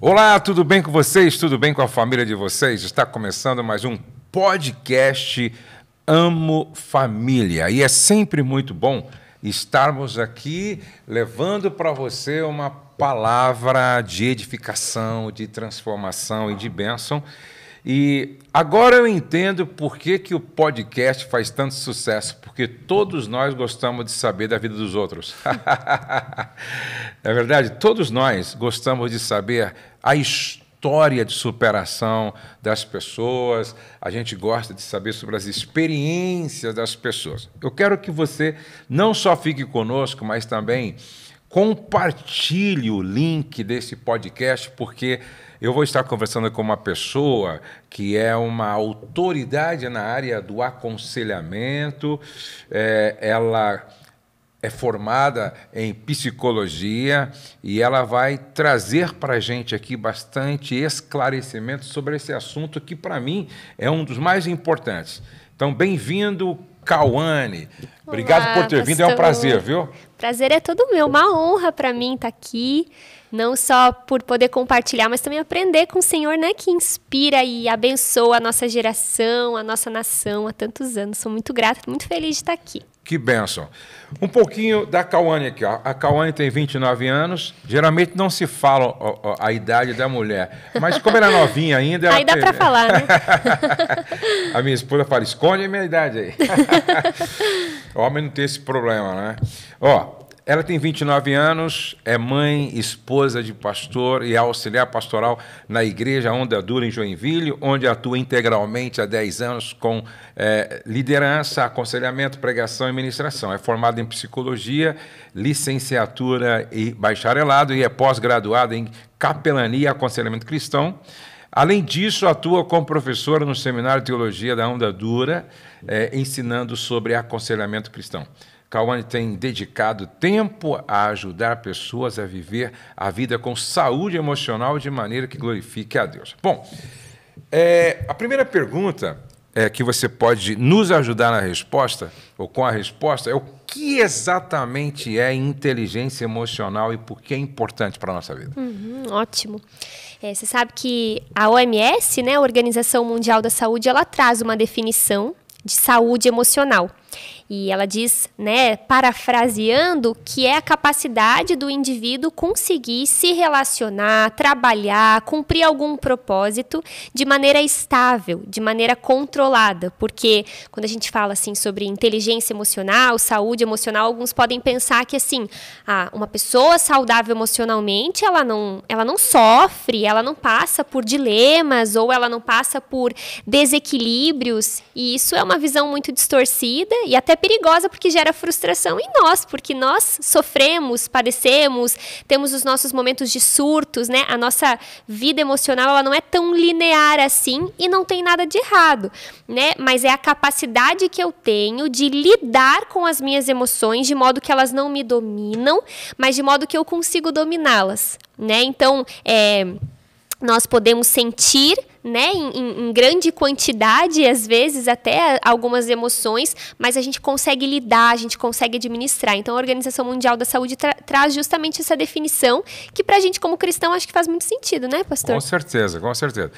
Olá, tudo bem com vocês? Tudo bem com a família de vocês? Está começando mais um podcast Amo Família. E é sempre muito bom estarmos aqui levando para você uma palavra de edificação, de transformação e de bênção. E agora eu entendo por que, que o podcast faz tanto sucesso, porque todos nós gostamos de saber da vida dos outros. Na é verdade, todos nós gostamos de saber a história de superação das pessoas, a gente gosta de saber sobre as experiências das pessoas. Eu quero que você não só fique conosco, mas também compartilhe o link desse podcast, porque eu vou estar conversando com uma pessoa que é uma autoridade na área do aconselhamento. É, ela é formada em psicologia e ela vai trazer para a gente aqui bastante esclarecimento sobre esse assunto que, para mim, é um dos mais importantes. Então, bem-vindo, Cauane. Obrigado por ter pastor. vindo, é um prazer, viu? Prazer é todo meu, uma honra para mim estar tá aqui, não só por poder compartilhar, mas também aprender com o Senhor, né, que inspira e abençoa a nossa geração, a nossa nação há tantos anos. Sou muito grata, muito feliz de estar aqui. Que benção. Um pouquinho da Cauane aqui. Ó. A Cauane tem 29 anos. Geralmente não se fala ó, ó, a idade da mulher. Mas como ela é novinha ainda... aí dá para falar, né? a minha esposa fala, esconde a minha idade aí. Homem não tem esse problema, né? Ó, ela tem 29 anos, é mãe, esposa de pastor e auxiliar pastoral na Igreja Onda Dura em Joinville, onde atua integralmente há 10 anos com é, liderança, aconselhamento, pregação e ministração. É formada em psicologia, licenciatura e bacharelado e é pós-graduada em capelania e aconselhamento cristão. Além disso, atua como professora no Seminário de Teologia da Onda Dura, é, ensinando sobre aconselhamento cristão. Cauane tem dedicado tempo a ajudar pessoas a viver a vida com saúde emocional de maneira que glorifique a Deus. Bom, é, a primeira pergunta é, que você pode nos ajudar na resposta, ou com a resposta, é o que exatamente é inteligência emocional e por que é importante para a nossa vida? Uhum, ótimo. É, você sabe que a OMS, né, a Organização Mundial da Saúde, ela traz uma definição de saúde emocional. E ela diz, né, parafraseando, que é a capacidade do indivíduo conseguir se relacionar, trabalhar, cumprir algum propósito de maneira estável, de maneira controlada. Porque quando a gente fala assim sobre inteligência emocional, saúde emocional, alguns podem pensar que assim, ah, uma pessoa saudável emocionalmente, ela não, ela não sofre, ela não passa por dilemas ou ela não passa por desequilíbrios. E isso é uma visão muito distorcida e até perigosa porque gera frustração em nós, porque nós sofremos, padecemos, temos os nossos momentos de surtos, né? A nossa vida emocional ela não é tão linear assim e não tem nada de errado, né? Mas é a capacidade que eu tenho de lidar com as minhas emoções de modo que elas não me dominam, mas de modo que eu consigo dominá-las, né? Então, é nós podemos sentir né, em, em grande quantidade, às vezes até algumas emoções, mas a gente consegue lidar, a gente consegue administrar. Então, a Organização Mundial da Saúde tra traz justamente essa definição, que para a gente, como cristão, acho que faz muito sentido, né, pastor? Com certeza, com certeza.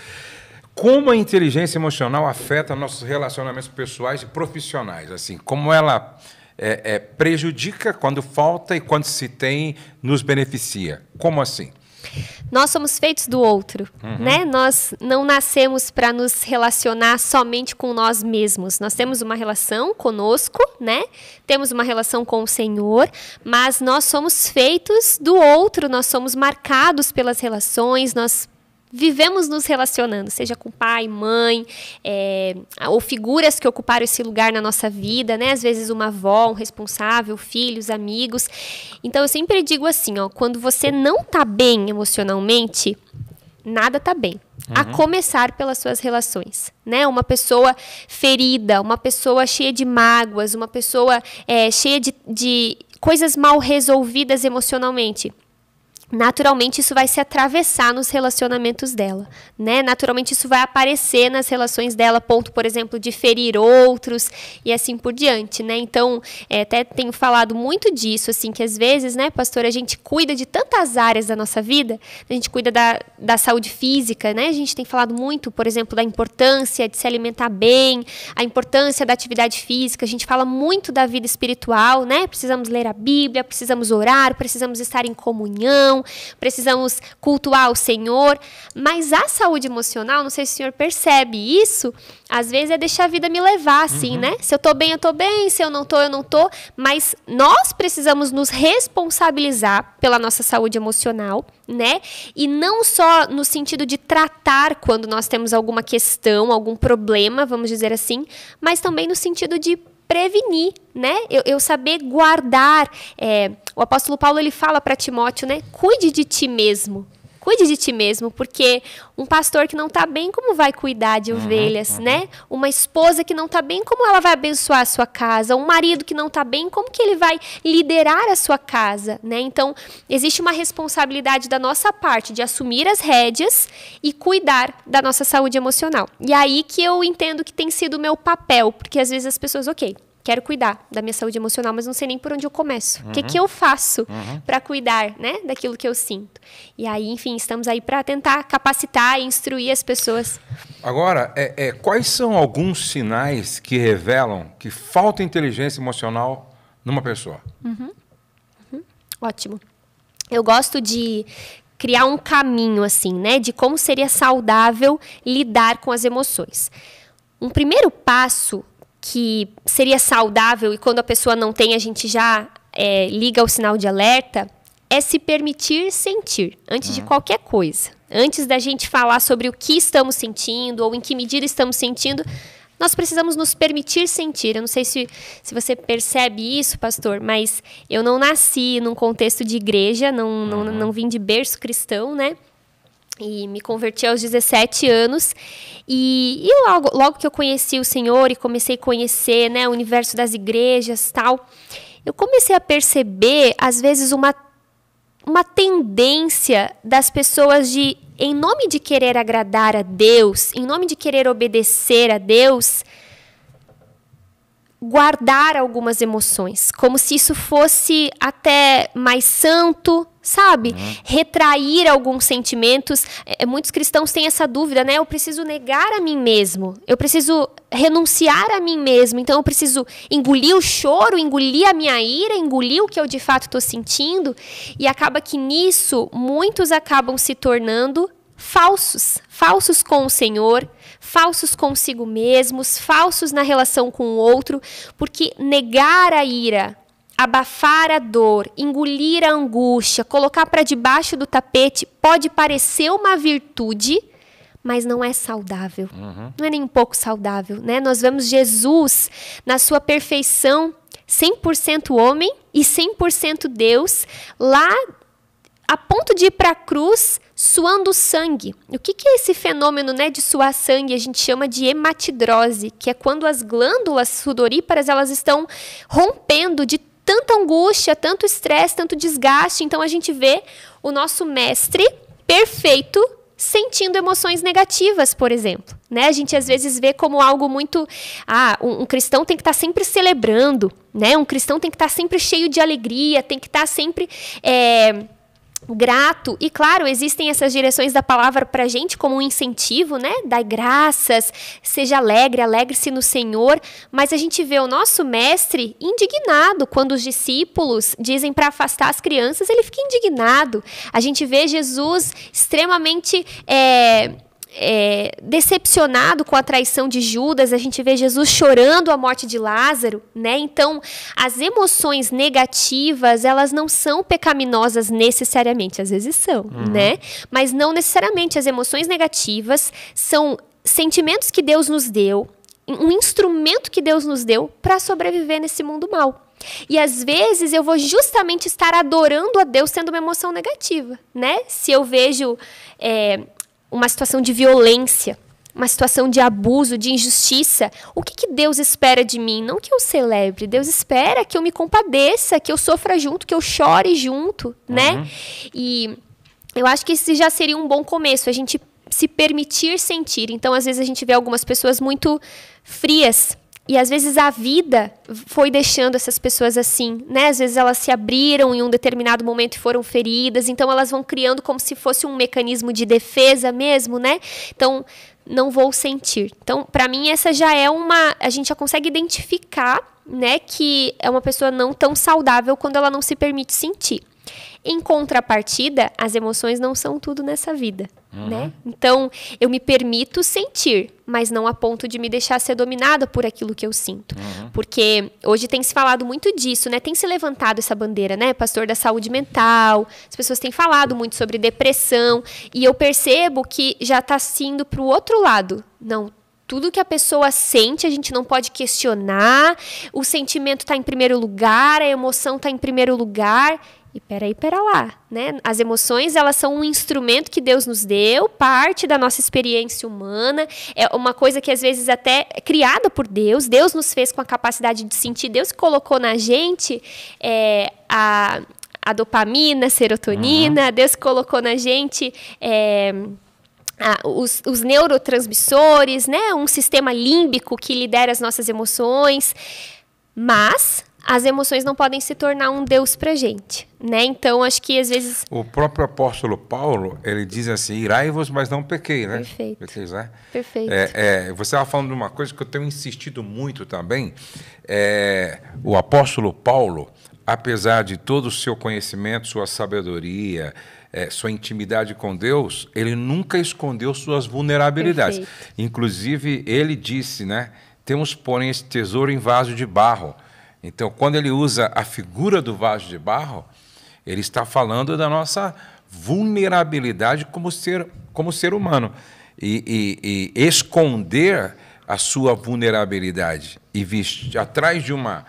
Como a inteligência emocional afeta nossos relacionamentos pessoais e profissionais? Assim, como ela é, é, prejudica quando falta e quando se tem, nos beneficia? Como assim? Nós somos feitos do outro, uhum. né? Nós não nascemos para nos relacionar somente com nós mesmos. Nós temos uma relação conosco, né? Temos uma relação com o Senhor, mas nós somos feitos do outro, nós somos marcados pelas relações, nós vivemos nos relacionando, seja com pai, mãe, é, ou figuras que ocuparam esse lugar na nossa vida, né? Às vezes uma avó, um responsável, filhos, amigos. Então eu sempre digo assim, ó, quando você não tá bem emocionalmente, nada tá bem. Uhum. A começar pelas suas relações, né? Uma pessoa ferida, uma pessoa cheia de mágoas, uma pessoa é, cheia de, de coisas mal resolvidas emocionalmente naturalmente isso vai se atravessar nos relacionamentos dela, né? Naturalmente isso vai aparecer nas relações dela, ponto, por exemplo, de ferir outros e assim por diante, né? Então, é, até tenho falado muito disso, assim, que às vezes, né, pastor, a gente cuida de tantas áreas da nossa vida, a gente cuida da, da saúde física, né? A gente tem falado muito, por exemplo, da importância de se alimentar bem, a importância da atividade física, a gente fala muito da vida espiritual, né? Precisamos ler a Bíblia, precisamos orar, precisamos estar em comunhão, precisamos cultuar o Senhor. Mas a saúde emocional, não sei se o senhor percebe isso, às vezes é deixar a vida me levar, assim, uhum. né? Se eu tô bem, eu tô bem, se eu não tô, eu não tô. Mas nós precisamos nos responsabilizar pela nossa saúde emocional, né? E não só no sentido de tratar quando nós temos alguma questão, algum problema, vamos dizer assim, mas também no sentido de prevenir, né? Eu, eu saber guardar. É, o apóstolo Paulo ele fala para Timóteo, né? Cuide de ti mesmo, Cuide de ti mesmo, porque um pastor que não está bem, como vai cuidar de uhum, ovelhas, uhum. né? Uma esposa que não está bem, como ela vai abençoar a sua casa? Um marido que não está bem, como que ele vai liderar a sua casa, né? Então, existe uma responsabilidade da nossa parte de assumir as rédeas e cuidar da nossa saúde emocional. E aí que eu entendo que tem sido o meu papel, porque às vezes as pessoas, OK, quero cuidar da minha saúde emocional, mas não sei nem por onde eu começo. O uhum. que, que eu faço uhum. para cuidar, né, daquilo que eu sinto? E aí, enfim, estamos aí para tentar capacitar e instruir as pessoas. Agora, é, é, quais são alguns sinais que revelam que falta inteligência emocional numa pessoa? Uhum. uhum. Ótimo. Eu gosto de criar um caminho assim, né, de como seria saudável lidar com as emoções. Um primeiro passo que seria saudável e quando a pessoa não tem, a gente já é, liga o sinal de alerta, é se permitir sentir antes uhum. de qualquer coisa. Antes da gente falar sobre o que estamos sentindo ou em que medida estamos sentindo, nós precisamos nos permitir sentir. Eu não sei se, se você percebe isso, pastor, mas eu não nasci num contexto de igreja, não, uhum. não, não vim de berço cristão, né? E me converti aos 17 anos. E, e logo, logo que eu conheci o Senhor e comecei a conhecer né, o universo das igrejas tal, eu comecei a perceber, às vezes, uma, uma tendência das pessoas de, em nome de querer agradar a Deus, em nome de querer obedecer a Deus, guardar algumas emoções, como se isso fosse até mais santo, sabe? Uhum. Retrair alguns sentimentos. É, é, muitos cristãos têm essa dúvida, né? Eu preciso negar a mim mesmo. Eu preciso renunciar a mim mesmo. Então eu preciso engolir o choro, engolir a minha ira, engolir o que eu de fato estou sentindo. E acaba que nisso muitos acabam se tornando falsos, falsos com o Senhor, falsos consigo mesmos, falsos na relação com o outro, porque negar a ira, abafar a dor, engolir a angústia, colocar para debaixo do tapete pode parecer uma virtude, mas não é saudável. Uhum. Não é nem um pouco saudável, né? Nós vemos Jesus na sua perfeição, 100% homem e 100% Deus, lá a ponto de ir para a cruz suando sangue. O que, que, é esse fenômeno né, de suar sangue? A gente chama de hematidrose, que é quando as glândulas sudoríparas elas estão rompendo de tanta angústia, tanto estresse, tanto desgaste. Então a gente vê o nosso mestre perfeito sentindo emoções negativas, por exemplo. Né? A gente às vezes vê como algo muito. Ah, um, um cristão tem que estar tá sempre celebrando, né? Um cristão tem que estar tá sempre cheio de alegria, tem que estar tá sempre. É, grato. E claro, existem essas direções da palavra para gente como um incentivo, né? Dai graças, seja alegre, alegre-se no Senhor. Mas a gente vê o nosso mestre indignado quando os discípulos dizem para afastar as crianças, ele fica indignado. A gente vê Jesus extremamente é, é, decepcionado com a traição de Judas, a gente vê Jesus chorando a morte de Lázaro, né? Então, as emoções negativas, elas não são pecaminosas necessariamente, às vezes são, uhum. né? Mas não necessariamente as emoções negativas são sentimentos que Deus nos deu, um instrumento que Deus nos deu para sobreviver nesse mundo mal. E às vezes eu vou justamente estar adorando a Deus sendo uma emoção negativa, né? Se eu vejo é, uma situação de violência, uma situação de abuso, de injustiça. O que, que Deus espera de mim? Não que eu celebre, Deus espera que eu me compadeça, que eu sofra junto, que eu chore junto, né? uhum. né? E eu acho que esse já seria um bom começo, a gente se permitir sentir. Então, às vezes, a gente vê algumas pessoas muito frias e às vezes a vida foi deixando essas pessoas assim, né? Às vezes elas se abriram em um determinado momento e foram feridas, então elas vão criando como se fosse um mecanismo de defesa mesmo, né? Então, não vou sentir. Então, para mim essa já é uma, a gente já consegue identificar, né, que é uma pessoa não tão saudável quando ela não se permite sentir. Em contrapartida, as emoções não são tudo nessa vida, uhum. né? Então, eu me permito sentir, mas não a ponto de me deixar ser dominada por aquilo que eu sinto. Uhum. Porque hoje tem se falado muito disso, né? Tem se levantado essa bandeira, né? Pastor da saúde mental, as pessoas têm falado muito sobre depressão, e eu percebo que já está indo para o outro lado. Não, tudo que a pessoa sente, a gente não pode questionar. O sentimento está em primeiro lugar, a emoção está em primeiro lugar. E peraí, pera lá, né? As emoções, elas são um instrumento que Deus nos deu, parte da nossa experiência humana, é uma coisa que às vezes até é criada por Deus, Deus nos fez com a capacidade de sentir, Deus colocou na gente é, a, a dopamina, a serotonina, uhum. Deus colocou na gente... É, ah, os, os, neurotransmissores, né? um sistema límbico que lidera as nossas emoções. Mas as emoções não podem se tornar um Deus para gente, né? Então acho que às vezes o próprio apóstolo Paulo ele diz assim: irai-vos, mas não pequei, né? Perfeito. Pequeis, né? Perfeito. É, é, você estava falando de uma coisa que eu tenho insistido muito também. É, o apóstolo Paulo, apesar de todo o seu conhecimento, sua sabedoria, é, sua intimidade com Deus, ele nunca escondeu suas vulnerabilidades. Perfeito. Inclusive ele disse, né? Temos porém esse tesouro em vaso de barro então, quando ele usa a figura do vaso de barro, ele está falando da nossa vulnerabilidade como ser, como ser humano e, e, e esconder a sua vulnerabilidade e vestir atrás de uma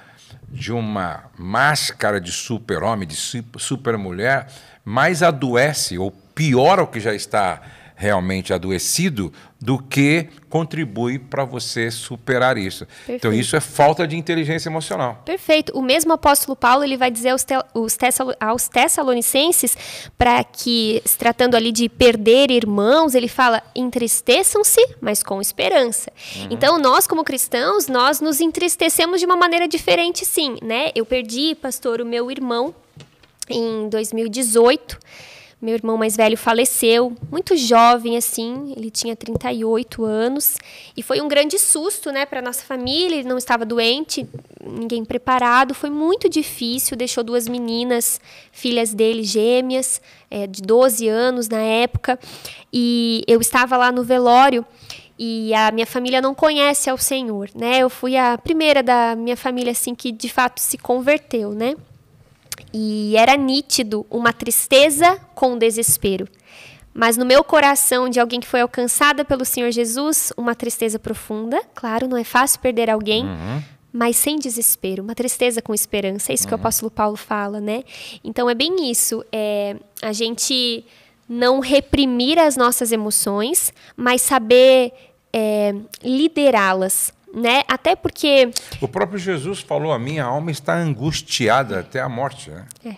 de uma máscara de super-homem, de super-mulher, mais adoece ou piora o que já está realmente adoecido do que contribui para você superar isso. Então, Perfeito. Então isso é falta de inteligência emocional. Perfeito. O mesmo apóstolo Paulo ele vai dizer aos, te, aos, tessal, aos tessalonicenses para que, se tratando ali de perder irmãos, ele fala entristeçam-se, mas com esperança. Uhum. Então nós como cristãos nós nos entristecemos de uma maneira diferente, sim, né? Eu perdi, pastor, o meu irmão em 2018. Meu irmão mais velho faleceu, muito jovem assim, ele tinha 38 anos, e foi um grande susto, né, para nossa família, ele não estava doente, ninguém preparado, foi muito difícil, deixou duas meninas, filhas dele, gêmeas, é, de 12 anos na época, e eu estava lá no velório, e a minha família não conhece ao Senhor, né? Eu fui a primeira da minha família assim que de fato se converteu, né? E era nítido uma tristeza com desespero. Mas no meu coração, de alguém que foi alcançada pelo Senhor Jesus, uma tristeza profunda. Claro, não é fácil perder alguém, uhum. mas sem desespero, uma tristeza com esperança. É isso uhum. que o uhum. apóstolo Paulo fala, né? Então é bem isso. É, a gente não reprimir as nossas emoções, mas saber é, liderá-las né? Até porque. O próprio Jesus falou: a minha alma está angustiada até a morte, né? É.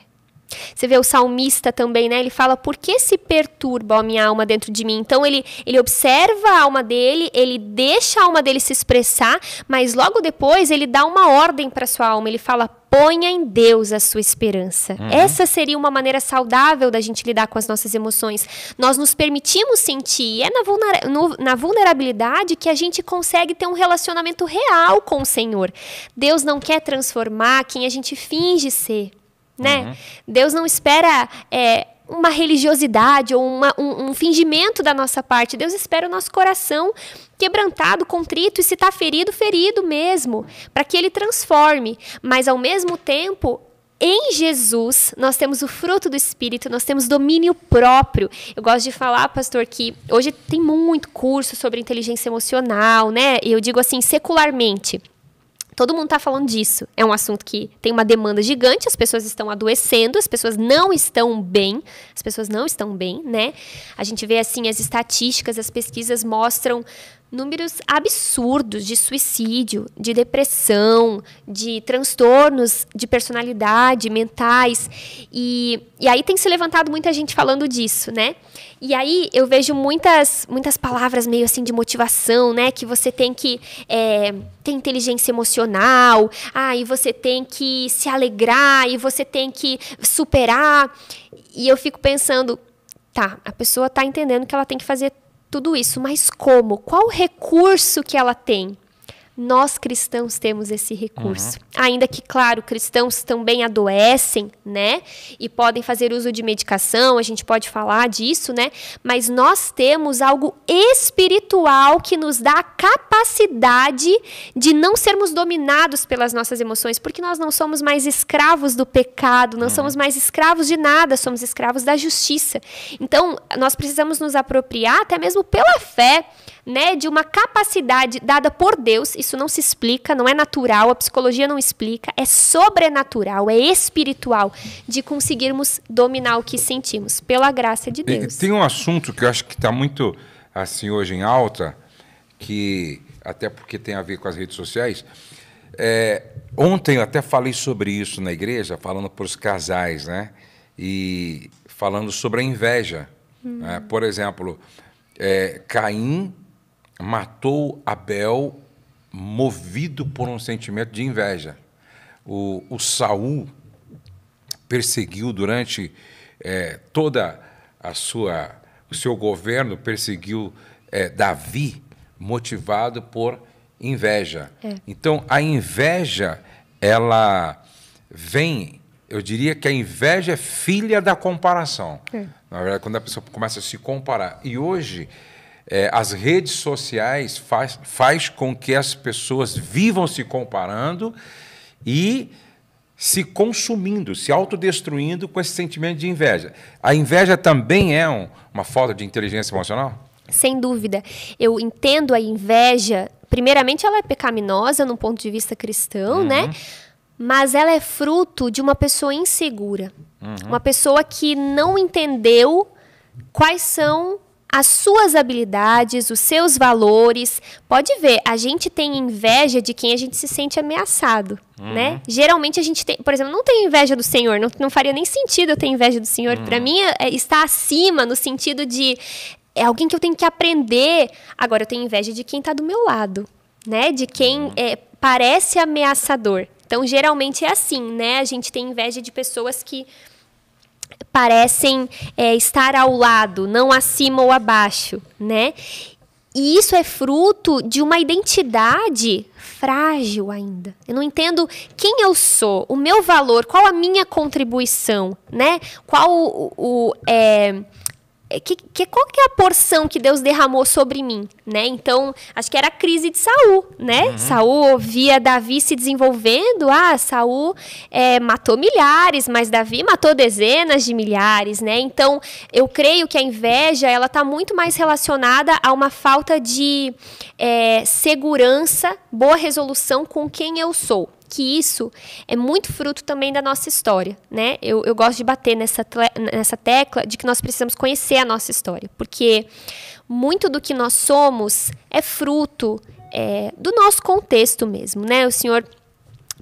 Você vê o salmista também, né? Ele fala: por que se perturba a minha alma dentro de mim? Então ele, ele observa a alma dele, ele deixa a alma dele se expressar, mas logo depois ele dá uma ordem para sua alma. Ele fala: Ponha em Deus a sua esperança. Uhum. Essa seria uma maneira saudável da gente lidar com as nossas emoções. Nós nos permitimos sentir. E é na, vulnera no, na vulnerabilidade que a gente consegue ter um relacionamento real com o Senhor. Deus não quer transformar quem a gente finge ser. Né? Uhum. Deus não espera é, uma religiosidade ou uma, um, um fingimento da nossa parte. Deus espera o nosso coração quebrantado, contrito, e se está ferido, ferido mesmo, para que ele transforme. Mas ao mesmo tempo, em Jesus, nós temos o fruto do Espírito, nós temos domínio próprio. Eu gosto de falar, pastor, que hoje tem muito curso sobre inteligência emocional, né? Eu digo assim, secularmente. Todo mundo está falando disso. É um assunto que tem uma demanda gigante, as pessoas estão adoecendo, as pessoas não estão bem, as pessoas não estão bem, né? A gente vê assim as estatísticas, as pesquisas mostram números absurdos de suicídio, de depressão, de transtornos de personalidade, mentais. E, e aí tem se levantado muita gente falando disso, né? E aí eu vejo muitas, muitas palavras meio assim de motivação, né? Que você tem que é, ter inteligência emocional, ah, e você tem que se alegrar, e você tem que superar. E eu fico pensando, tá, a pessoa tá entendendo que ela tem que fazer tudo isso, mas como? Qual recurso que ela tem? Nós cristãos temos esse recurso. Uhum. Ainda que, claro, cristãos também adoecem, né? E podem fazer uso de medicação, a gente pode falar disso, né? Mas nós temos algo espiritual que nos dá a capacidade de não sermos dominados pelas nossas emoções, porque nós não somos mais escravos do pecado, não uhum. somos mais escravos de nada, somos escravos da justiça. Então, nós precisamos nos apropriar até mesmo pela fé né, de uma capacidade dada por Deus. Isso não se explica, não é natural, a psicologia não explica, é sobrenatural, é espiritual de conseguirmos dominar o que sentimos pela graça de Deus. Tem um assunto que eu acho que está muito assim hoje em alta, que até porque tem a ver com as redes sociais. É, ontem eu até falei sobre isso na igreja, falando para os casais, né? E falando sobre a inveja. Né. Hum. Né? Por exemplo, é, Caim matou Abel movido por um sentimento de inveja. O, o Saul perseguiu durante é, toda a sua o seu governo perseguiu é, Davi motivado por inveja. É. Então a inveja ela vem, eu diria que a inveja é filha da comparação. É. Na verdade, quando a pessoa começa a se comparar e hoje é, as redes sociais faz, faz com que as pessoas vivam se comparando e se consumindo, se autodestruindo com esse sentimento de inveja. A inveja também é um, uma falta de inteligência emocional? Sem dúvida. Eu entendo a inveja, primeiramente ela é pecaminosa no ponto de vista cristão, né? uhum. né? Mas ela é fruto de uma pessoa insegura. Uhum. Uma pessoa que não entendeu quais são as suas habilidades, os seus valores. Pode ver, a gente tem inveja de quem a gente se sente ameaçado, uhum. né? Geralmente a gente tem, por exemplo, não tem inveja do Senhor, não, não faria nem sentido eu ter inveja do Senhor. Uhum. Para mim, é, é, está acima no sentido de é alguém que eu tenho que aprender. Agora eu tenho inveja de quem está do meu lado, né? De quem uhum. é, parece ameaçador. Então, geralmente é assim, né? A gente tem inveja de pessoas que parecem é, estar ao lado, não acima ou abaixo, né? E isso é fruto de uma identidade frágil ainda. Eu não entendo quem eu sou, o meu valor, qual a minha contribuição, né? Qual o, o é é, que, que, qual que é a porção que Deus derramou sobre mim, né? Então, acho que era a crise de Saul, né? Uhum. Saul via Davi se desenvolvendo. Ah, Saul é, matou milhares, mas Davi matou dezenas de milhares, né? Então, eu creio que a inveja ela está muito mais relacionada a uma falta de é, segurança, boa resolução com quem eu sou que isso é muito fruto também da nossa história, né? Eu, eu gosto de bater nessa, nessa tecla de que nós precisamos conhecer a nossa história, porque muito do que nós somos é fruto é, do nosso contexto mesmo, né? O senhor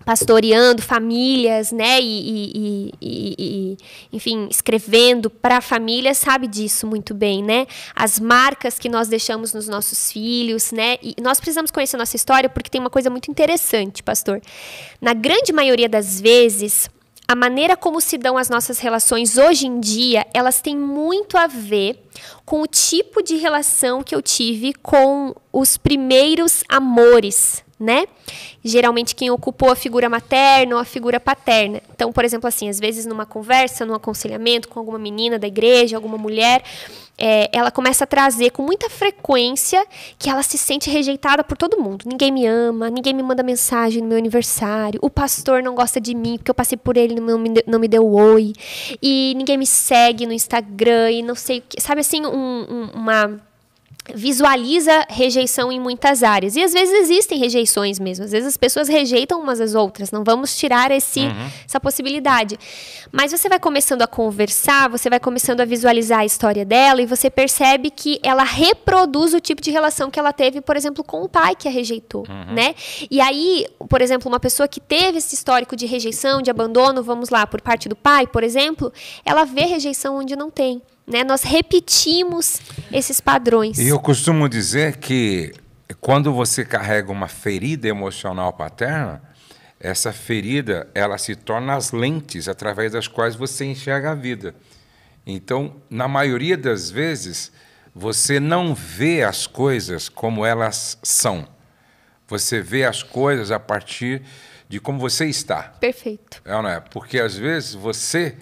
pastoreando famílias, né, e, e, e, e enfim, escrevendo para famílias, sabe disso muito bem, né? As marcas que nós deixamos nos nossos filhos, né? E nós precisamos conhecer nossa história porque tem uma coisa muito interessante, pastor. Na grande maioria das vezes, a maneira como se dão as nossas relações hoje em dia, elas têm muito a ver com o tipo de relação que eu tive com os primeiros amores né? Geralmente quem ocupou a figura materna ou a figura paterna. Então, por exemplo, assim, às vezes numa conversa, num aconselhamento com alguma menina da igreja, alguma mulher, é, ela começa a trazer com muita frequência que ela se sente rejeitada por todo mundo. Ninguém me ama, ninguém me manda mensagem no meu aniversário, o pastor não gosta de mim porque eu passei por ele e não me deu, não me deu oi, e ninguém me segue no Instagram e não sei o que. Sabe assim, um, um, uma visualiza rejeição em muitas áreas. E às vezes existem rejeições mesmo. Às vezes as pessoas rejeitam umas às outras. Não vamos tirar esse, uhum. essa possibilidade. Mas você vai começando a conversar, você vai começando a visualizar a história dela e você percebe que ela reproduz o tipo de relação que ela teve, por exemplo, com o pai que a rejeitou, uhum. né? E aí, por exemplo, uma pessoa que teve esse histórico de rejeição, de abandono, vamos lá, por parte do pai, por exemplo, ela vê rejeição onde não tem. Né? Nós repetimos esses padrões. E eu costumo dizer que quando você carrega uma ferida emocional paterna, essa ferida ela se torna as lentes através das quais você enxerga a vida. Então, na maioria das vezes, você não vê as coisas como elas são. Você vê as coisas a partir de como você está. Perfeito. É, não é? Porque às vezes você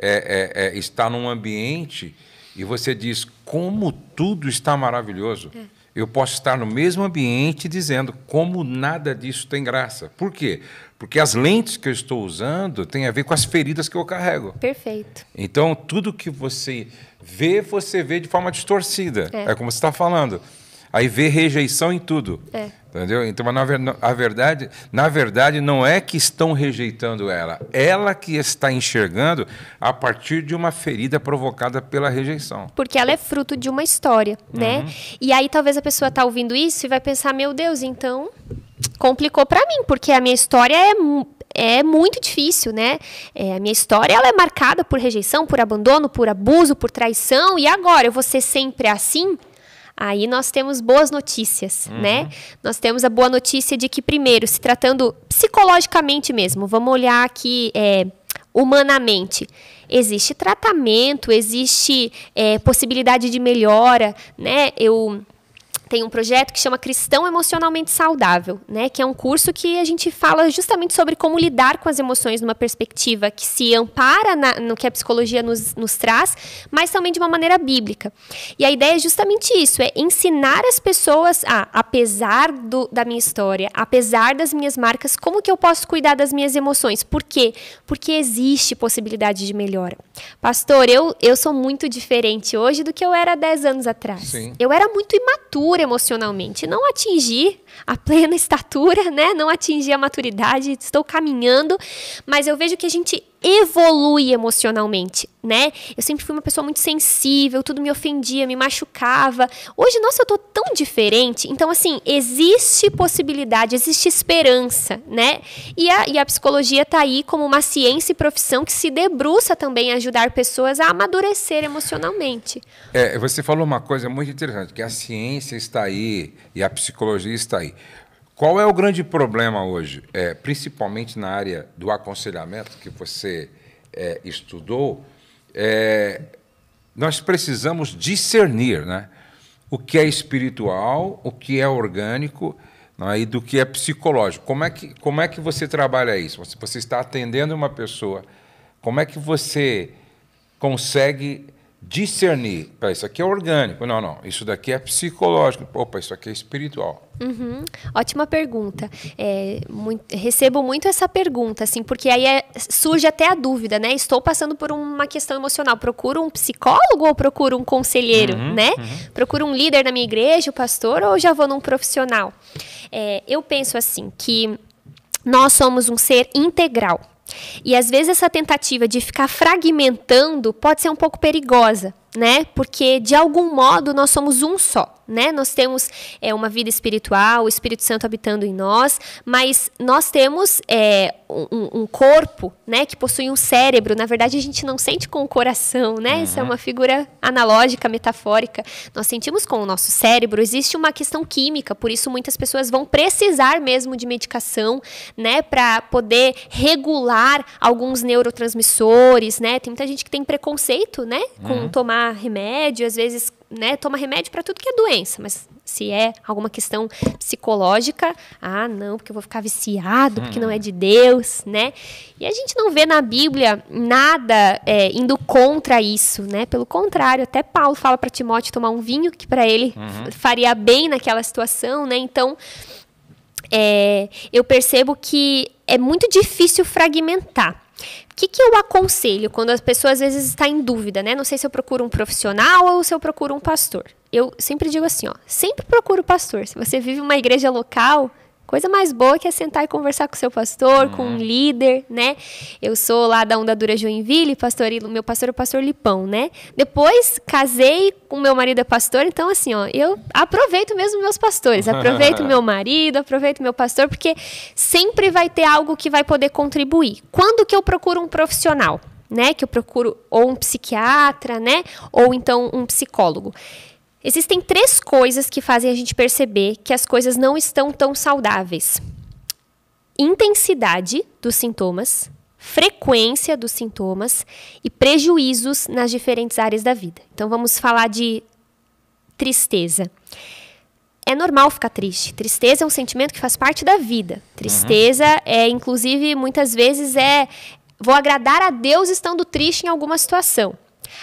é, é, é, está num ambiente e você diz como tudo está maravilhoso. É. Eu posso estar no mesmo ambiente dizendo como nada disso tem graça. Por quê? Porque as lentes que eu estou usando têm a ver com as feridas que eu carrego. Perfeito. Então, tudo que você vê, você vê de forma distorcida. É, é como você está falando aí vê rejeição em tudo. É. Entendeu? Então, mas na, a verdade, na verdade, não é que estão rejeitando ela. Ela que está enxergando a partir de uma ferida provocada pela rejeição. Porque ela é fruto de uma história, né? uhum. né? E aí talvez a pessoa está ouvindo isso e vai pensar, meu Deus, então complicou para mim, porque a minha história é, é muito difícil, né? É, a minha história ela é marcada por rejeição, por abandono, por abuso, por traição. E agora eu vou ser sempre assim? Aí nós temos boas notícias, uhum. né? Nós temos a boa notícia de que, primeiro, se tratando psicologicamente mesmo, vamos olhar aqui é, humanamente existe tratamento, existe é, possibilidade de melhora, né? Eu tem um projeto que chama Cristão Emocionalmente Saudável, né? Que é um curso que a gente fala justamente sobre como lidar com as emoções numa perspectiva que se ampara na, no que a psicologia nos, nos traz, mas também de uma maneira bíblica. E a ideia é justamente isso: é ensinar as pessoas a, apesar do, da minha história, apesar das minhas marcas, como que eu posso cuidar das minhas emoções? Por quê? Porque existe possibilidade de melhora. Pastor, eu, eu sou muito diferente hoje do que eu era 10 anos atrás. Sim. Eu era muito imatura emocionalmente, não atingir a plena estatura, né? Não atingir a maturidade, estou caminhando, mas eu vejo que a gente evolui emocionalmente, né? Eu sempre fui uma pessoa muito sensível, tudo me ofendia, me machucava. Hoje, nossa, eu tô tão diferente. Então, assim, existe possibilidade, existe esperança, né? E a, e a psicologia tá aí como uma ciência e profissão que se debruça também a ajudar pessoas a amadurecer emocionalmente. É, você falou uma coisa muito interessante, que a ciência está aí e a psicologia está aí. Qual é o grande problema hoje? É, principalmente na área do aconselhamento que você é, estudou, é, nós precisamos discernir né? o que é espiritual, o que é orgânico é? e do que é psicológico. Como é que, como é que você trabalha isso? Você, você está atendendo uma pessoa, como é que você consegue discernir. Pera, isso aqui é orgânico. Não, não. Isso daqui é psicológico. Opa, isso aqui é espiritual. Uhum. Ótima pergunta. É, muito, recebo muito essa pergunta, assim, porque aí é, surge até a dúvida, né? Estou passando por uma questão emocional. Procuro um psicólogo ou procuro um conselheiro, uhum, né? Uhum. Procuro um líder na minha igreja, o pastor, ou já vou num profissional? É, eu penso assim, que nós somos um ser integral. E às vezes essa tentativa de ficar fragmentando pode ser um pouco perigosa, né? Porque de algum modo nós somos um só, né? Nós temos é, uma vida espiritual, o Espírito Santo habitando em nós, mas nós temos é, um, um, corpo, né? Que possui um cérebro. Na verdade, a gente não sente com o coração, né? É uhum. Isso é uma figura analógica, metafórica. Nós sentimos com o nosso cérebro. Existe uma questão química, por isso muitas pessoas vão precisar mesmo de medicação, né? Para poder regular alguns neurotransmissores, né? Tem muita gente que tem preconceito, né? Com uhum. tomar tomar remédio, às vezes, né, toma remédio para tudo que é doença, mas se é alguma questão psicológica, ah, não, porque eu vou ficar viciado, porque não é de Deus, né? E a gente não vê na Bíblia nada é, indo contra isso, né? Pelo contrário, até Paulo fala para Timóteo tomar um vinho que para ele uhum. faria bem naquela situação, né? Então, é, eu percebo que é muito difícil fragmentar. O que, que eu aconselho quando as pessoas às vezes está em dúvida, né? Não sei se eu procuro um profissional ou se eu procuro um pastor. Eu sempre digo assim, ó, sempre procuro pastor. Se você vive uma igreja local, Coisa mais boa que é sentar e conversar com o seu pastor, uhum. com um uhum. líder, né? Eu sou lá da Onda Dura Joinville, pastor, meu pastor é o pastor Lipão, né? Depois casei com meu marido é pastor, então assim, ó, eu aproveito mesmo meus pastores, aproveito meu marido, aproveito meu pastor, porque sempre vai ter algo que vai poder contribuir. Quando que eu procuro um profissional? Né, que eu procuro ou um psiquiatra, né, ou então um psicólogo. Existem três coisas que fazem a gente perceber que as coisas não estão tão saudáveis: intensidade dos sintomas, frequência dos sintomas e prejuízos nas diferentes áreas da vida. Então vamos falar de tristeza. É normal ficar triste. Tristeza é um sentimento que faz parte da vida. Tristeza uhum. é, inclusive, muitas vezes é vou agradar a Deus estando triste em alguma situação.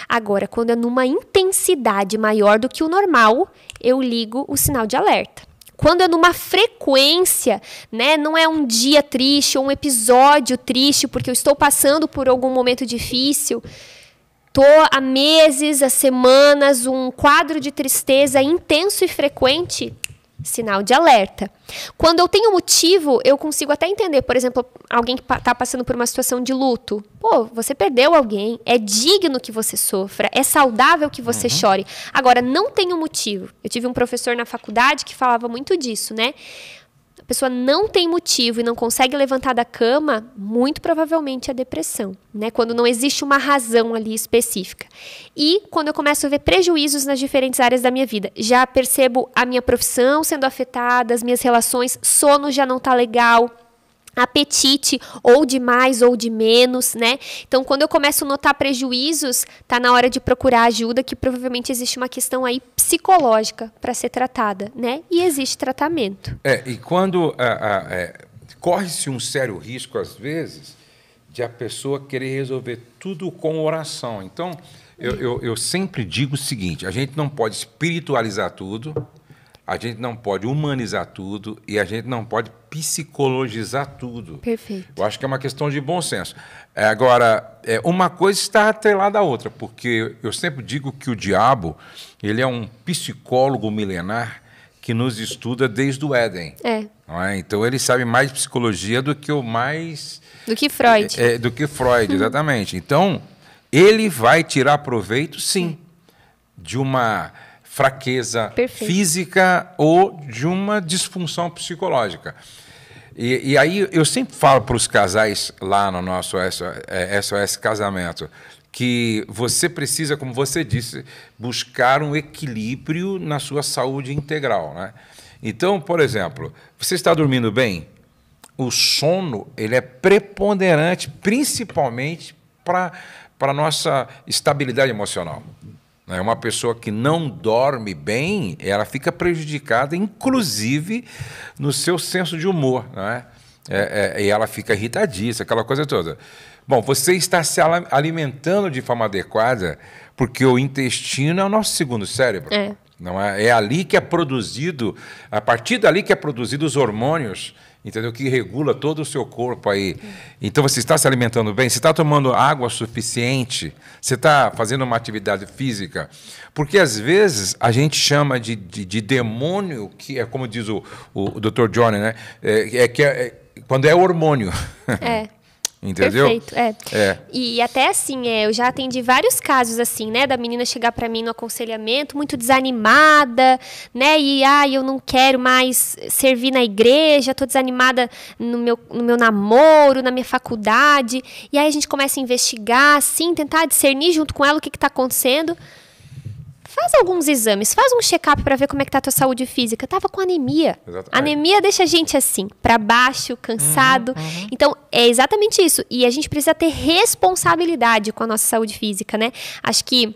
Agora, quando é numa intensidade maior do que o normal, eu ligo o sinal de alerta. Quando é numa frequência, né? Não é um dia triste ou um episódio triste porque eu estou passando por algum momento difícil. Tô há meses, há semanas, um quadro de tristeza intenso e frequente, sinal de alerta. Quando eu tenho motivo, eu consigo até entender, por exemplo, alguém que está passando por uma situação de luto. Pô, você perdeu alguém, é digno que você sofra, é saudável que você uhum. chore. Agora, não tenho motivo. Eu tive um professor na faculdade que falava muito disso, né? pessoa não tem motivo e não consegue levantar da cama, muito provavelmente é depressão, né? Quando não existe uma razão ali específica. E quando eu começo a ver prejuízos nas diferentes áreas da minha vida, já percebo a minha profissão sendo afetada, as minhas relações, sono já não tá legal, apetite, ou de mais ou de menos, né? Então, quando eu começo a notar prejuízos, tá na hora de procurar ajuda, que provavelmente existe uma questão aí psicológica para ser tratada, né? E existe tratamento. É, e quando é, corre-se um sério risco, às vezes, de a pessoa querer resolver tudo com oração. Então, eu, eu, eu sempre digo o seguinte: a gente não pode espiritualizar tudo, a gente não pode humanizar tudo e a gente não pode psicologizar tudo. Perfeito. Eu acho que é uma questão de bom senso. É, agora, é, uma coisa está atrelada à outra, porque eu sempre digo que o diabo ele é um psicólogo milenar que nos estuda desde o Éden. É. é? Então ele sabe mais psicologia do que o mais. Do que Freud. É, é, do que Freud, exatamente. então, ele vai tirar proveito, sim, de uma fraqueza Perfeito. física ou de uma disfunção psicológica. E, e aí eu sempre falo para os casais lá no nosso SOS, é, Casamento que você precisa, como você disse, buscar um equilíbrio na sua saúde integral, né? Então, por exemplo, você está dormindo bem? O sono ele é preponderante, principalmente para para nossa estabilidade emocional. É Uma pessoa que não dorme bem, ela fica prejudicada, inclusive no seu senso de humor. Né? É, é, e ela fica irritadiça, aquela coisa toda. Bom, você está se alimentando de forma adequada, porque o intestino é o nosso segundo cérebro. É. Não é? é ali que é produzido, a partir dali que é produzido os hormônios entendeu? Que regula todo o seu corpo aí. Então você está se alimentando bem, você está tomando água suficiente, você está fazendo uma atividade física, porque às vezes a gente chama de, de, de demônio que é como diz o, o, o Dr. Johnny, né? É, é que é, é, quando é hormônio. É. Entendeu? Perfeito, é. é. E até assim, é, eu já atendi vários casos assim, né, da menina chegar para mim no aconselhamento muito desanimada, né, e ah, eu não quero mais servir na igreja, tô desanimada no meu, no meu namoro, na minha faculdade. E aí a gente começa a investigar, assim, tentar discernir junto com ela o que que tá acontecendo faz alguns exames, faz um check-up para ver como é que tá a tua saúde física. Eu tava com anemia. É. Anemia deixa a gente assim, para baixo, cansado. Uhum, uhum. Então, é exatamente isso. E a gente precisa ter responsabilidade com a nossa saúde física, né? Acho que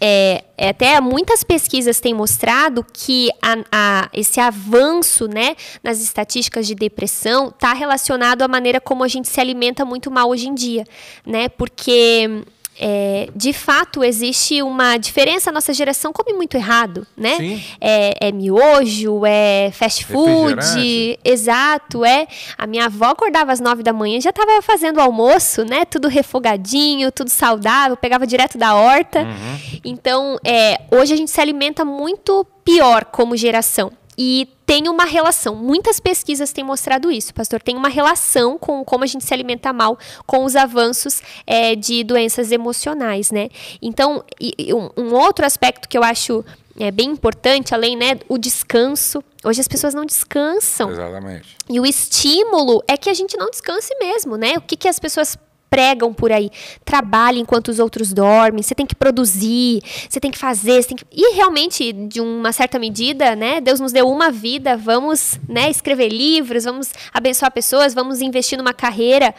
é, é até muitas pesquisas têm mostrado que a, a, esse avanço né, nas estatísticas de depressão está relacionado à maneira como a gente se alimenta muito mal hoje em dia, né? Porque é, de fato existe uma diferença. A nossa geração come muito errado, né? É, é miojo, é fast food, exato. É a minha avó acordava às nove da manhã, já estava fazendo almoço, né? Tudo refogadinho, tudo saudável, pegava direto da horta. Uhum. Então, é, hoje a gente se alimenta muito pior como geração. E tem uma relação. Muitas pesquisas têm mostrado isso, pastor. Tem uma relação com como a gente se alimenta mal, com os avanços é, de doenças emocionais, né? Então, e, um, um, outro aspecto que eu acho é, bem importante, além, né, o descanso. Hoje as pessoas não descansam. Exatamente. E o estímulo é que a gente não descanse mesmo, né? O que, que as pessoas pregam por aí. Trabalhe enquanto os outros dormem, você tem que produzir, você tem que fazer, tem que... E realmente, de uma certa medida, né, Deus nos deu uma vida, vamos né, escrever livros, vamos abençoar pessoas, vamos investir numa carreira.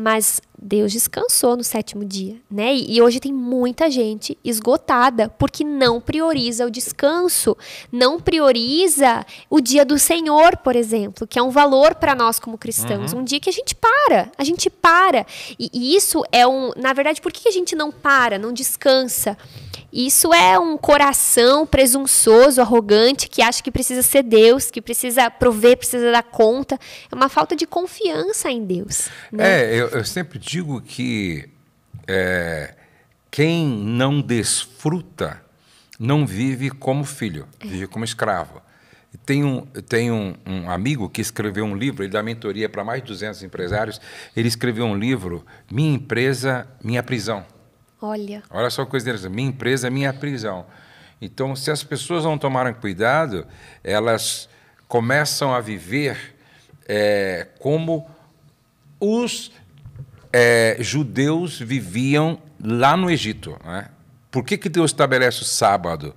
Mas Deus descansou no sétimo dia, né? E, e hoje tem muita gente esgotada porque não prioriza o descanso, não prioriza o dia do Senhor, por exemplo, que é um valor para nós como cristãos. Uhum. Um dia que a gente para, a gente para. E, e isso é um, na verdade, por que a gente não para, não descansa? Isso é um coração presunçoso, arrogante, que acha que precisa ser Deus, que precisa prover, precisa dar conta. É uma falta de confiança em Deus. Né? É, eu, eu, sempre digo que é, quem não desfruta não vive como filho, é. vive como escravo. Tem, um, tem um, um, amigo que escreveu um livro, ele dá mentoria para mais de 200 empresários. Ele escreveu um livro, Minha Empresa, Minha Prisão. Olha. Olha só a coisa interessante. Minha empresa é minha prisão. Então, se as pessoas não tomarem cuidado, elas começam a viver é, como os é, judeus viviam lá no Egito. Né? Por que, que Deus estabelece o sábado?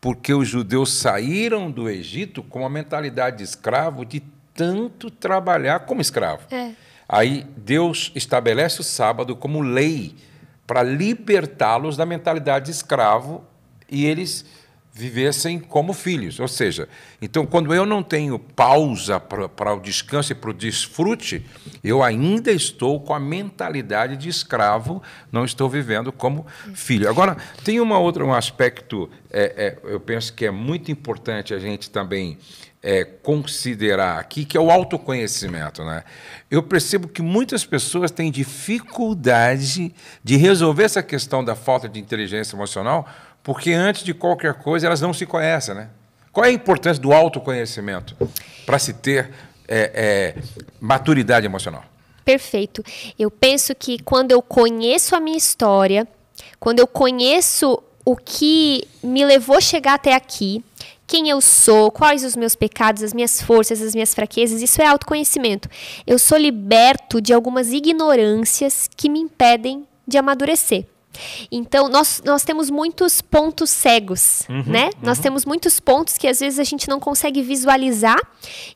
Porque os judeus saíram do Egito com uma mentalidade de escravo de tanto trabalhar como escravo. É. Aí Deus estabelece o sábado como lei para libertá-los da mentalidade de escravo e eles vivessem como filhos. Ou seja, então, quando eu não tenho pausa para o descanso e para o desfrute, eu ainda estou com a mentalidade de escravo, não estou vivendo como filho. Agora, tem uma outra, um aspecto, é, é, eu penso que é muito importante a gente também é, considerar aqui, que é o autoconhecimento. Né? Eu percebo que muitas pessoas têm dificuldade de resolver essa questão da falta de inteligência emocional, porque antes de qualquer coisa elas não se conhecem. Né? Qual é a importância do autoconhecimento para se ter é, é, maturidade emocional? Perfeito. Eu penso que quando eu conheço a minha história, quando eu conheço o que me levou a chegar até aqui, quem eu sou, quais os meus pecados, as minhas forças, as minhas fraquezas, isso é autoconhecimento. Eu sou liberto de algumas ignorâncias que me impedem de amadurecer. Então, nós, nós temos muitos pontos cegos, uhum, né? Uhum. Nós temos muitos pontos que às vezes a gente não consegue visualizar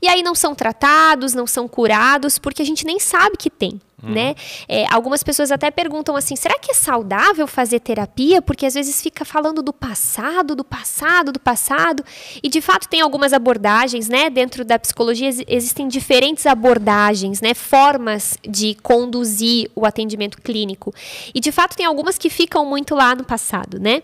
e aí não são tratados, não são curados, porque a gente nem sabe que tem. Uhum. Né? É, algumas pessoas até perguntam assim: será que é saudável fazer terapia? Porque às vezes fica falando do passado, do passado, do passado. E de fato tem algumas abordagens, né? Dentro da psicologia existem diferentes abordagens, né? Formas de conduzir o atendimento clínico. E de fato tem algumas que ficam muito lá no passado, né?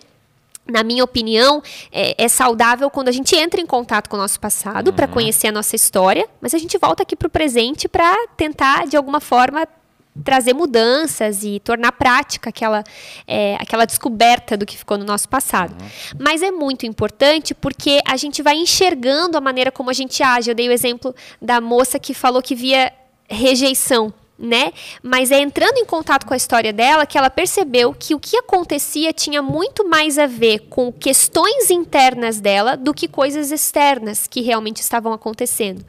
na minha opinião, é, é, saudável quando a gente entra em contato com o nosso passado uhum. para conhecer a nossa história, mas a gente volta aqui para o presente para tentar, de alguma forma, trazer mudanças e tornar prática aquela, é, aquela descoberta do que ficou no nosso passado. Uhum. Mas é muito importante porque a gente vai enxergando a maneira como a gente age. Eu dei o exemplo da moça que falou que via rejeição. Né? Mas é entrando em contato com a história dela que ela percebeu que o que acontecia tinha muito mais a ver com questões internas dela do que coisas externas que realmente estavam acontecendo.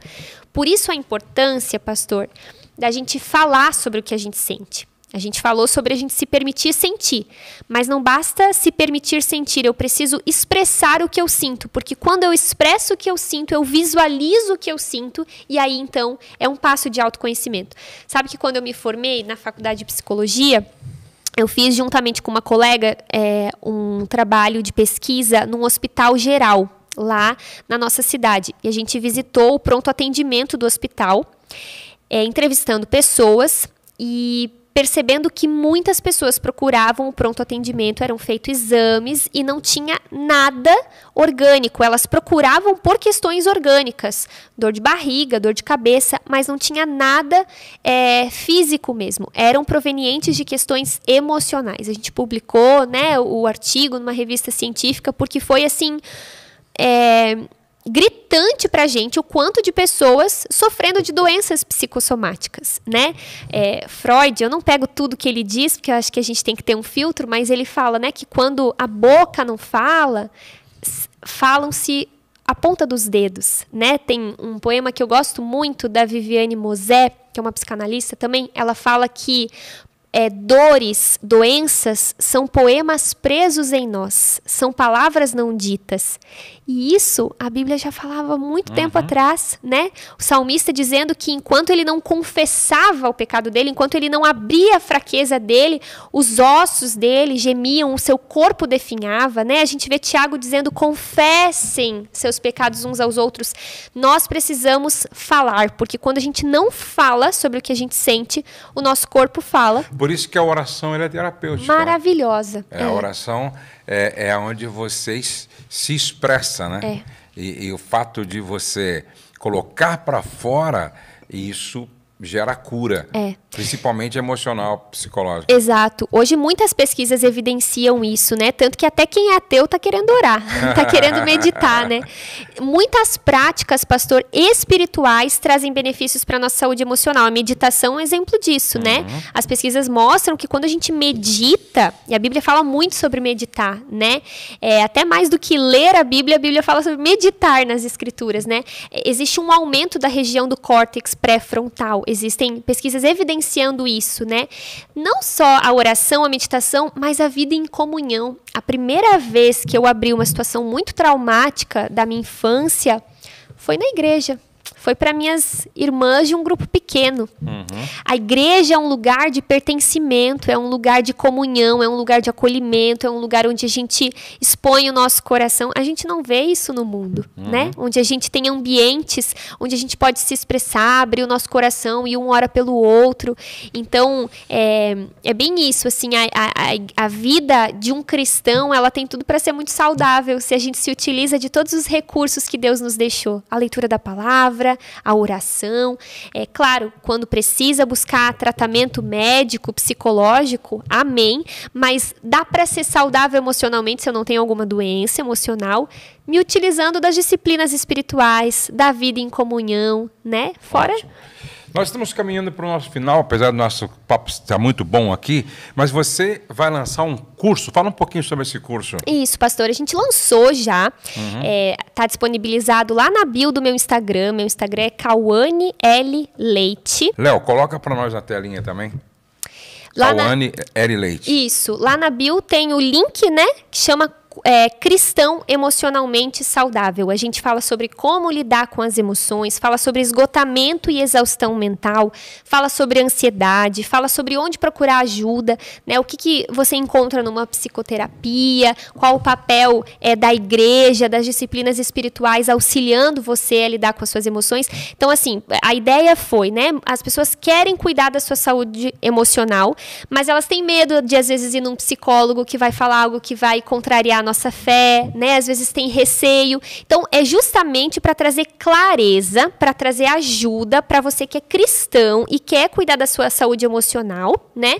Por isso a importância, pastor, da gente falar sobre o que a gente sente. A gente falou sobre a gente se permitir sentir, mas não basta se permitir sentir, eu preciso expressar o que eu sinto, porque quando eu expresso o que eu sinto, eu visualizo o que eu sinto, e aí então é um passo de autoconhecimento. Sabe que quando eu me formei na faculdade de psicologia, eu fiz juntamente com uma colega é, um trabalho de pesquisa num hospital geral lá na nossa cidade, e a gente visitou o pronto atendimento do hospital é, entrevistando pessoas e percebendo que muitas pessoas procuravam o pronto atendimento, eram feitos exames e não tinha nada orgânico. Elas procuravam por questões orgânicas, dor de barriga, dor de cabeça, mas não tinha nada é, físico mesmo. Eram provenientes de questões emocionais. A gente publicou né, o artigo numa revista científica porque foi assim. É, gritante para a gente o quanto de pessoas sofrendo de doenças psicossomáticas, né? É, Freud, eu não pego tudo que ele diz, porque eu acho que a gente tem que ter um filtro, mas ele fala, né, que quando a boca não fala, falam-se a ponta dos dedos, né? Tem um poema que eu gosto muito da Viviane Mosé, que é uma psicanalista também, ela fala que é, dores, doenças são poemas presos em nós, são palavras não ditas. E isso a Bíblia já falava muito uhum. tempo atrás, né? O salmista dizendo que enquanto ele não confessava o pecado dele, enquanto ele não abria a fraqueza dele, os ossos dele gemiam, o seu corpo definhava, né? A gente vê Tiago dizendo: confessem seus pecados uns aos outros. Nós precisamos falar, porque quando a gente não fala sobre o que a gente sente, o nosso corpo fala. Por isso que a oração é terapêutica. Né? Maravilhosa. É, A é. oração é, é onde vocês se expressa, né? É. E, e o fato de você colocar para fora, isso gera cura. É. Principalmente emocional, psicológico. Exato. Hoje muitas pesquisas evidenciam isso, né? Tanto que até quem é ateu tá querendo orar, tá querendo meditar, né? Muitas práticas, pastor, espirituais trazem benefícios para nossa saúde emocional. A meditação é um exemplo disso, né? uhum. né? As pesquisas mostram que quando a gente medita, e a Bíblia fala muito sobre meditar, né? É, até mais do que ler a Bíblia, a Bíblia fala sobre meditar nas escrituras, né? existe um aumento da região do córtex pré-frontal. Existem pesquisas evidenciadas vivenciando isso, né? Não só a oração, a meditação, mas a vida em comunhão. A primeira vez que eu abri uma situação muito traumática da minha infância foi na igreja foi para minhas irmãs de um grupo pequeno. Uhum. A igreja é um lugar de pertencimento, é um lugar de comunhão, é um lugar de acolhimento, é um lugar onde a gente expõe o nosso coração. A gente não vê isso no mundo, uhum. né? Onde a gente tem ambientes onde a gente pode se expressar, abrir o nosso coração e um ora pelo outro. Então, é, é bem isso, assim, a, a, a vida de um cristão, ela tem tudo para ser muito saudável se a gente se utiliza de todos os recursos que Deus nos deixou. A leitura da palavra, a oração. É claro, quando precisa buscar tratamento médico, psicológico, amém, mas dá para ser saudável emocionalmente se eu não tenho alguma doença emocional, me utilizando das disciplinas espirituais, da vida em comunhão, né? Fora. Ótimo. Nós estamos caminhando para o nosso final, apesar do nosso papo estar muito bom aqui, mas você vai lançar um curso. Fala um pouquinho sobre esse curso. Isso, pastor. A gente lançou já. Está uhum. é, tá disponibilizado lá na bio do meu Instagram. Meu Instagram é Cauane L. Leite. Léo, coloca para nós na telinha também. Lá Cauane na... L. Leite. Isso. Lá na bio tem o link, né? Que chama é, cristão emocionalmente saudável. A gente fala sobre como lidar com as emoções, fala sobre esgotamento e exaustão mental, fala sobre ansiedade, fala sobre onde procurar ajuda, né? O que, que você encontra numa psicoterapia, qual o papel é, da igreja, das disciplinas espirituais auxiliando você a lidar com as suas emoções. Então, assim, a ideia foi, né? As pessoas querem cuidar da sua saúde emocional, mas elas têm medo de às vezes ir num psicólogo que vai falar algo que vai contrariar nossa fé, né? Às vezes tem receio. Então, é justamente para trazer clareza, para trazer ajuda para você que é cristão e quer cuidar da sua saúde emocional, né?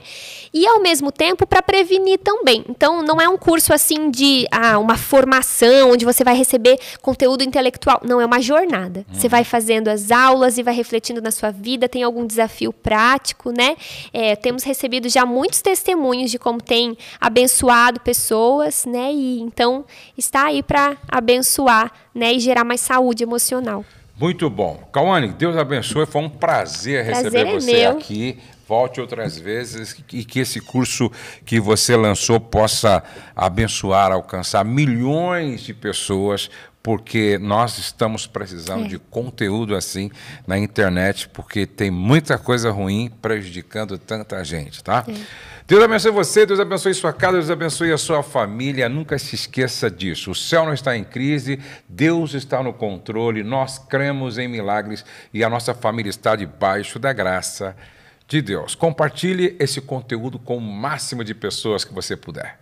E ao mesmo tempo para prevenir também. Então, não é um curso assim de ah, uma formação onde você vai receber conteúdo intelectual. Não, é uma jornada. Hum. Você vai fazendo as aulas e vai refletindo na sua vida, tem algum desafio prático, né? É, temos recebido já muitos testemunhos de como tem abençoado pessoas, né? E então, está aí para abençoar né, e gerar mais saúde emocional. Muito bom. Cauane, Deus abençoe. Foi um prazer, prazer receber é você meu. aqui. Volte outras vezes e que esse curso que você lançou possa abençoar, alcançar milhões de pessoas, porque nós estamos precisando é. de conteúdo assim na internet, porque tem muita coisa ruim prejudicando tanta gente, tá? É. Deus abençoe você, Deus abençoe sua casa, Deus abençoe a sua família. Nunca se esqueça disso. O céu não está em crise, Deus está no controle, nós cremos em milagres e a nossa família está debaixo da graça de Deus. Compartilhe esse conteúdo com o máximo de pessoas que você puder.